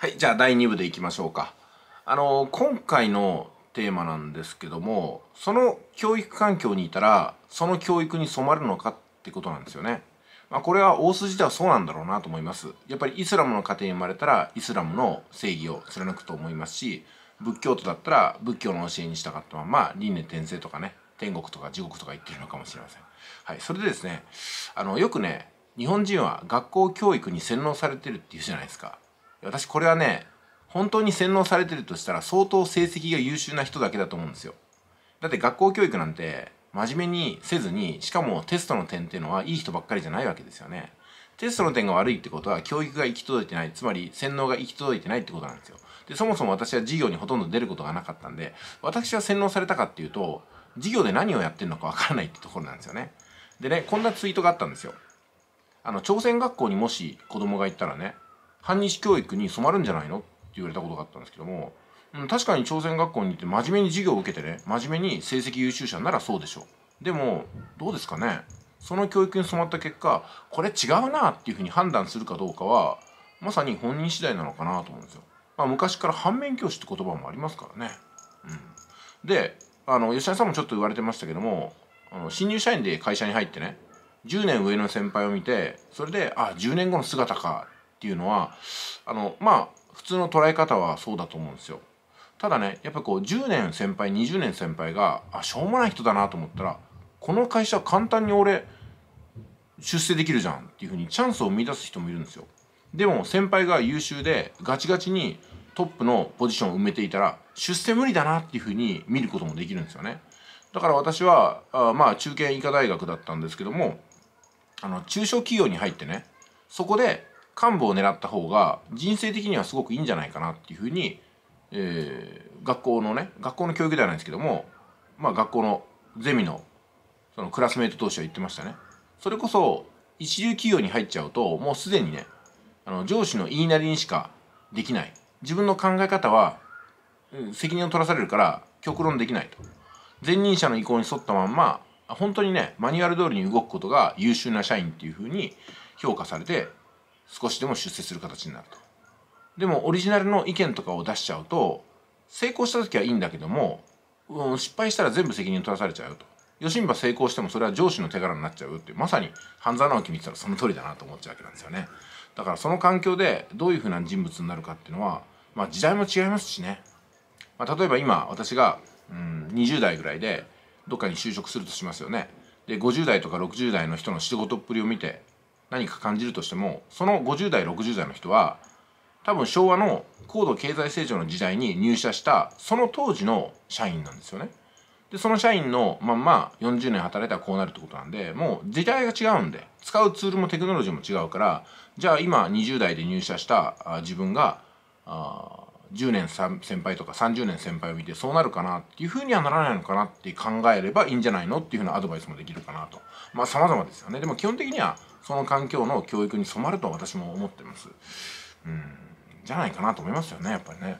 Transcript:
はいじゃあ第2部でいきましょうかあの今回のテーマなんですけどもその教育環境にいたらその教育に染まるのかってことなんですよねまあ、これは大筋ではそうなんだろうなと思います。やっぱりイスラムの家庭に生まれたらイスラムの正義を貫くと思いますし仏教徒だったら仏教の教えに従ったまま輪廻転生とかね天国とか地獄とか言ってるのかもしれません。はい、それでですねあのよくね日本人は学校教育に洗脳されてるっていうじゃないですか。私これはね本当に洗脳されてるとしたら相当成績が優秀な人だけだと思うんですよだって学校教育なんて真面目にせずにしかもテストの点っていうのはいい人ばっかりじゃないわけですよねテストの点が悪いってことは教育が行き届いてないつまり洗脳が行き届いてないってことなんですよでそもそも私は授業にほとんど出ることがなかったんで私は洗脳されたかっていうと授業で何をやってるのかわからないってところなんですよねでねこんなツイートがあったんですよあの朝鮮学校にもし子供が行ったらね反日教育に染まるんじゃないのって言われたことがあったんですけども、うん、確かに朝鮮学校に行って真面目に授業を受けてね真面目に成績優秀者ならそうでしょうでもどうですかねその教育に染まった結果これ違うなっていうふうに判断するかどうかはまさに本人次第なのかなと思うんですよ。まあ、昔から反面教師って言葉もありますからね。うん、であの吉田さんもちょっと言われてましたけどもあの新入社員で会社に入ってね10年上の先輩を見てそれであ10年後の姿かっていうのはあのまあ普通の捉え方はそうだと思うんですよ。ただねやっぱこう10年先輩20年先輩があしょうもない人だなと思ったらこの会社簡単に俺出世できるじゃんっていうふうにチャンスを生み出す人もいるんですよ。でも先輩が優秀でガチガチにトップのポジションを埋めていたら出世無理だなっていうふうに見ることもできるんですよね。だから私はあまあ中堅医科大学だったんですけどもあの中小企業に入ってねそこで幹部を狙った方が人生的にはすごくいいんじゃないかなっていうふうに、えー、学校のね学校の教育ではないんですけども、まあ、学校のゼミのそのクラスメート同士は言ってましたね。それこそ一流企業に入っちゃうともうすでにねあの上司の言いなりにしかできない自分の考え方は、うん、責任を取らされるから極論できないと前任者の意向に沿ったまんま本当にねマニュアル通りに動くことが優秀な社員っていうふうに評価されて少しでも出世する形になるとでもオリジナルの意見とかを出しちゃうと成功した時はいいんだけども、うん、失敗したら全部責任取らされちゃうとよしんば成功してもそれは上司の手柄になっちゃうってまさに半沢直樹見てたらその通りだなと思っちゃうわけなんですよねだからその環境でどういうふうな人物になるかっていうのは、まあ、時代も違いますしね、まあ、例えば今私が、うん、20代ぐらいでどっかに就職するとしますよねで50代とか60代の人の仕事っぷりを見て何か感じるとしてもその50代60代の人は多分昭和の高度経済成長の時代に入社したその当時の社員なんですよね。でその社員のまんま40年働いたらこうなるってことなんでもう時代が違うんで使うツールもテクノロジーも違うからじゃあ今20代で入社した自分があ10年先輩とか30年先輩を見てそうなるかなっていうふうにはならないのかなって考えればいいんじゃないのっていうふうなアドバイスもできるかなとまあ様々ですよねでも基本的にはその環境の教育に染まると私も思ってます。うん、じゃないかなと思いますよね、やっぱりね。